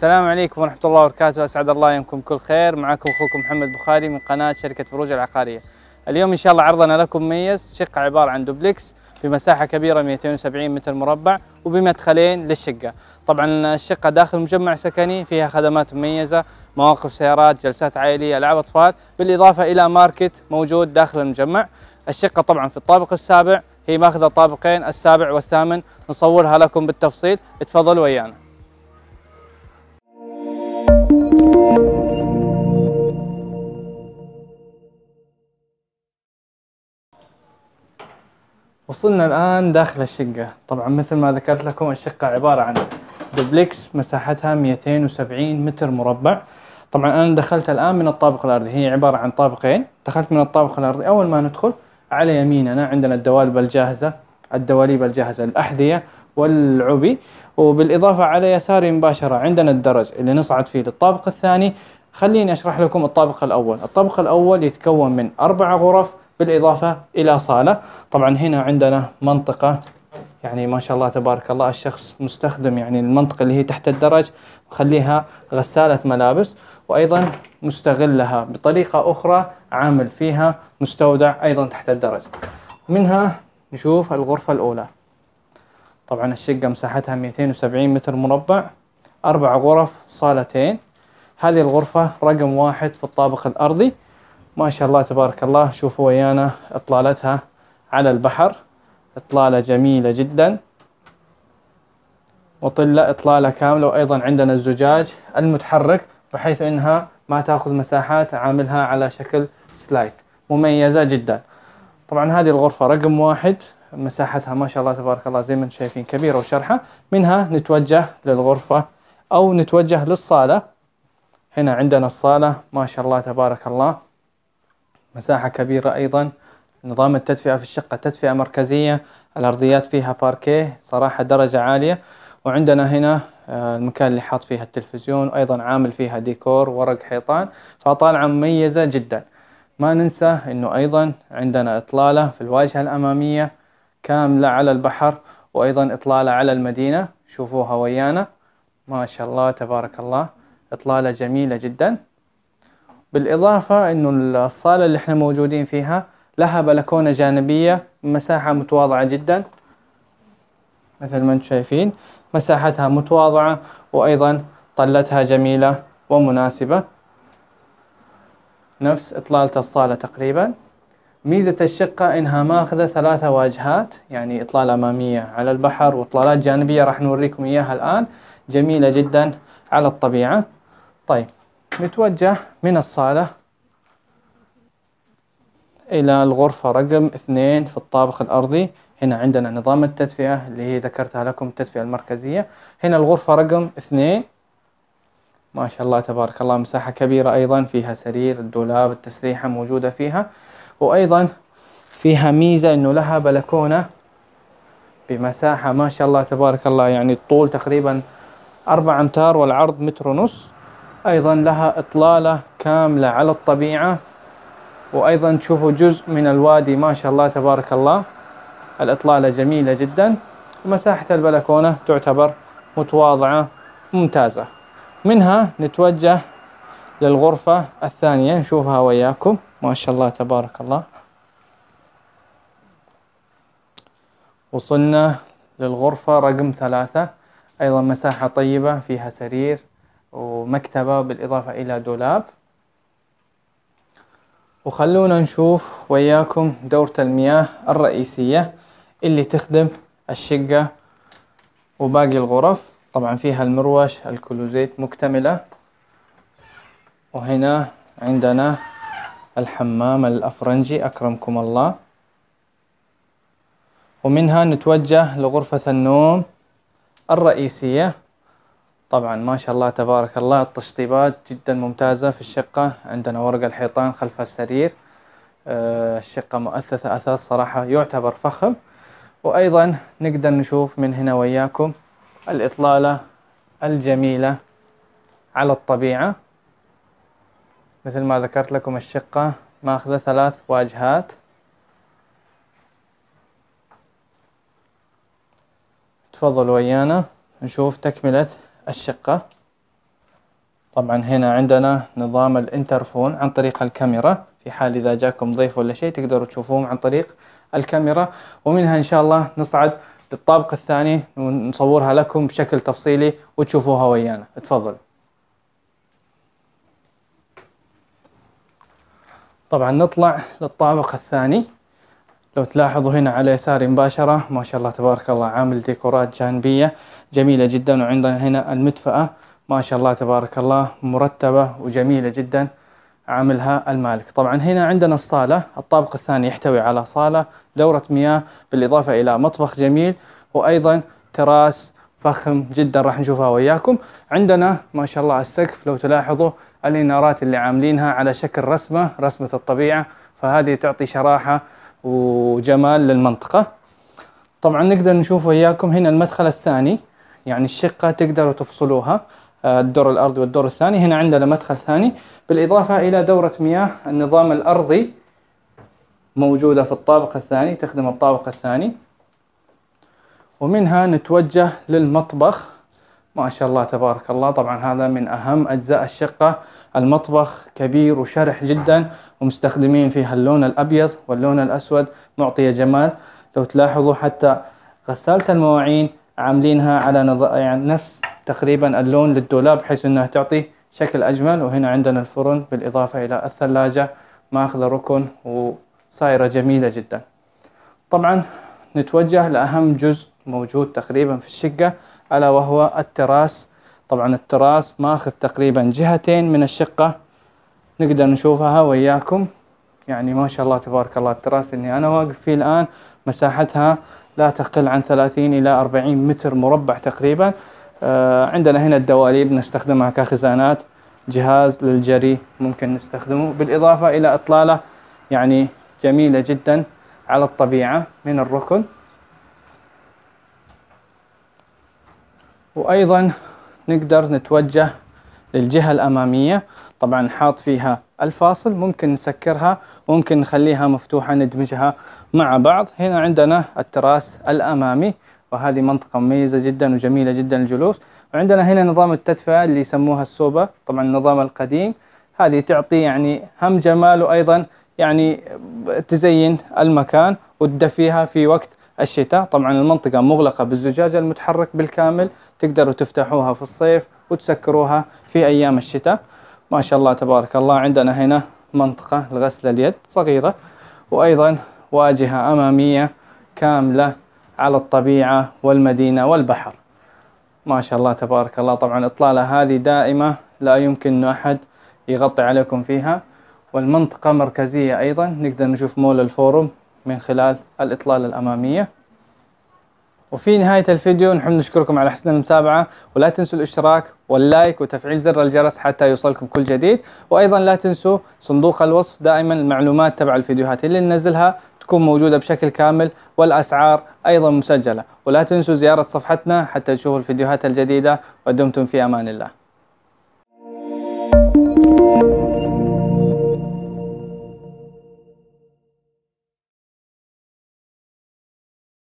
السلام عليكم ورحمة الله وبركاته أسعد الله يومكم كل خير معكم أخوكم محمد بخاري من قناة شركة بروج العقارية اليوم إن شاء الله عرضنا لكم مميز شقة عبارة عن دوبلكس بمساحة كبيرة 270 متر مربع وبمدخلين للشقة طبعا الشقة داخل مجمع سكني فيها خدمات مميزة مواقف سيارات جلسات عائلية ألعاب أطفال بالإضافة إلى ماركت موجود داخل المجمع الشقة طبعا في الطابق السابع هي ماخذة طابقين السابع والثامن نصورها لكم بالتفصيل تفضلوا ويانا وصلنا الآن داخل الشقة طبعا مثل ما ذكرت لكم الشقة عبارة عن دوبلكس مساحتها 270 متر مربع طبعا أنا دخلت الآن من الطابق الأرضي هي عبارة عن طابقين دخلت من الطابق الأرضي أول ما ندخل على يميننا عندنا الدوالب الجاهزة الدواليب الجاهزة الأحذية والعبي وبالإضافة على يساري مباشرة عندنا الدرج اللي نصعد فيه للطابق الثاني خليني أشرح لكم الطابق الأول الطابق الأول يتكون من أربع غرف بالإضافة إلى صالة طبعا هنا عندنا منطقة يعني ما شاء الله تبارك الله الشخص مستخدم يعني المنطقة اللي هي تحت الدرج خليها غسالة ملابس وأيضا مستغلها بطريقة أخرى عامل فيها مستودع أيضا تحت الدرج منها نشوف الغرفة الأولى طبعا الشقة مساحتها 270 متر مربع أربع غرف صالتين هذه الغرفة رقم واحد في الطابق الأرضي ما شاء الله تبارك الله شوفوا ويانا اطلالتها على البحر اطلالة جميلة جدا وطلة اطلالة كاملة وايضا عندنا الزجاج المتحرك بحيث انها ما تاخذ مساحات عاملها على شكل سلايد مميزة جدا طبعا هذه الغرفة رقم واحد مساحتها ما شاء الله تبارك الله زي ما انتم شايفين كبيرة وشرحة منها نتوجه للغرفة او نتوجه للصالة هنا عندنا الصالة ما شاء الله تبارك الله مساحة كبيرة أيضا نظام التدفئة في الشقة تدفئة مركزية الأرضيات فيها باركيه صراحة درجة عالية وعندنا هنا آه، المكان اللي حاط فيها التلفزيون وأيضا عامل فيها ديكور ورق حيطان فطالعة مميزة جدا ما ننسى أنه أيضا عندنا إطلالة في الواجهة الأمامية كاملة على البحر وأيضا إطلالة على المدينة شوفوها ويانا ما شاء الله تبارك الله إطلالة جميلة جدا بالإضافة أن الصالة اللي احنا موجودين فيها لها بلكونة جانبية مساحة متواضعة جدا مثل ما انتم شايفين مساحتها متواضعة وأيضا طلتها جميلة ومناسبة نفس إطلالة الصالة تقريبا ميزة الشقة إنها ماخذة ثلاثة واجهات يعني إطلالة أمامية على البحر وإطلالات جانبية راح نوريكم إياها الآن جميلة جدا على الطبيعة طيب نتوجه من الصالة إلى الغرفة رقم اثنين في الطابق الأرضي هنا عندنا نظام التدفئة اللي هي ذكرتها لكم التدفئة المركزية هنا الغرفة رقم اثنين ما شاء الله تبارك الله مساحة كبيرة أيضا فيها سرير الدولاب التسريحة موجودة فيها وأيضا فيها ميزة أنه لها بلكونة بمساحة ما شاء الله تبارك الله يعني الطول تقريبا أربع أمتار والعرض متر ونص أيضا لها إطلالة كاملة على الطبيعة وأيضا تشوفوا جزء من الوادي ما شاء الله تبارك الله الإطلالة جميلة جدا ومساحة البلكونة تعتبر متواضعة ممتازة منها نتوجه للغرفة الثانية نشوفها وياكم ما شاء الله تبارك الله وصلنا للغرفة رقم ثلاثة أيضا مساحة طيبة فيها سرير ومكتبة بالإضافة إلى دولاب وخلونا نشوف وياكم دورة المياه الرئيسية اللي تخدم الشقة وباقي الغرف طبعا فيها المروش الكلوزيت مكتملة وهنا عندنا الحمام الأفرنجي أكرمكم الله ومنها نتوجه لغرفة النوم الرئيسية طبعا ما شاء الله تبارك الله التشطيبات جدا ممتازة في الشقة عندنا ورق الحيطان خلف السرير آه، الشقة مؤثثة أثاث صراحة يعتبر فخم وأيضا نقدر نشوف من هنا وياكم الإطلالة الجميلة على الطبيعة مثل ما ذكرت لكم الشقة ماخذة ثلاث واجهات تفضلوا ويانا نشوف تكملة الشقة طبعا هنا عندنا نظام الانترفون عن طريق الكاميرا في حال إذا جاكم ضيف ولا شيء تقدروا تشوفوهم عن طريق الكاميرا ومنها إن شاء الله نصعد للطابق الثاني ونصورها لكم بشكل تفصيلي وتشوفوها ويانا اتفضل طبعا نطلع للطابق الثاني لو تلاحظوا هنا على يساري مباشرة ما شاء الله تبارك الله عامل ديكورات جانبية جميلة جدا وعندنا هنا المدفأة ما شاء الله تبارك الله مرتبة وجميلة جدا عاملها المالك طبعا هنا عندنا الصالة الطابق الثاني يحتوي على صالة دورة مياه بالإضافة إلى مطبخ جميل وأيضا تراس فخم جدا راح نشوفها وياكم عندنا ما شاء الله السقف لو تلاحظوا الإنارات اللي عاملينها على شكل رسمة رسمة الطبيعة فهذه تعطي شراحة وجمال للمنطقة طبعا نقدر نشوف وياكم هنا المدخل الثاني يعني الشقة تقدروا تفصلوها آه، الدور الأرضي والدور الثاني هنا عندنا مدخل ثاني بالإضافة إلى دورة مياه النظام الأرضي موجودة في الطابق الثاني تخدم الطابق الثاني ومنها نتوجه للمطبخ ما شاء الله تبارك الله طبعا هذا من أهم أجزاء الشقة المطبخ كبير وشرح جدا ومستخدمين فيها اللون الأبيض واللون الأسود معطية جمال لو تلاحظوا حتى غسالة المواعين عاملينها على نظ... يعني نفس تقريبا اللون للدولاب بحيث أنها تعطي شكل أجمل وهنا عندنا الفرن بالإضافة إلى الثلاجة ماخذة ركن وصايرة جميلة جدا طبعا نتوجه لأهم جزء موجود تقريبا في الشقة ألا وهو التراس طبعا التراس ماخذ تقريبا جهتين من الشقة نقدر نشوفها وياكم يعني ما شاء الله تبارك الله التراس اللي أنا واقف فيه الآن مساحتها لا تقل عن 30 إلى 40 متر مربع تقريبا آه عندنا هنا الدواليب نستخدمها كخزانات جهاز للجري ممكن نستخدمه بالإضافة إلى إطلالة يعني جميلة جدا على الطبيعة من الركن وايضا نقدر نتوجه للجهة الامامية طبعا حاط فيها الفاصل ممكن نسكرها وممكن نخليها مفتوحة ندمجها مع بعض هنا عندنا التراس الامامي وهذه منطقة مميزة جدا وجميلة جدا للجلوس وعندنا هنا نظام التدفئة اللي يسموها السوبة طبعا النظام القديم هذه تعطي يعني هم جمال وأيضا يعني تزين المكان وتدفيها في وقت الشتاء طبعا المنطقة مغلقة بالزجاج المتحرك بالكامل تقدروا تفتحوها في الصيف وتسكروها في أيام الشتاء ما شاء الله تبارك الله عندنا هنا منطقة لغسل اليد صغيرة وأيضا واجهة أمامية كاملة على الطبيعة والمدينة والبحر ما شاء الله تبارك الله طبعا إطلالة هذه دائمة لا يمكن أن أحد يغطي عليكم فيها والمنطقة مركزية أيضا نقدر نشوف مول الفورم من خلال الإطلالة الأمامية وفي نهاية الفيديو نحب نشكركم على حسن المتابعة ولا تنسوا الاشتراك واللايك وتفعيل زر الجرس حتى يوصلكم كل جديد وأيضا لا تنسوا صندوق الوصف دائما المعلومات تبع الفيديوهات اللي ننزلها تكون موجودة بشكل كامل والأسعار أيضا مسجلة ولا تنسوا زيارة صفحتنا حتى تشوفوا الفيديوهات الجديدة ودمتم في أمان الله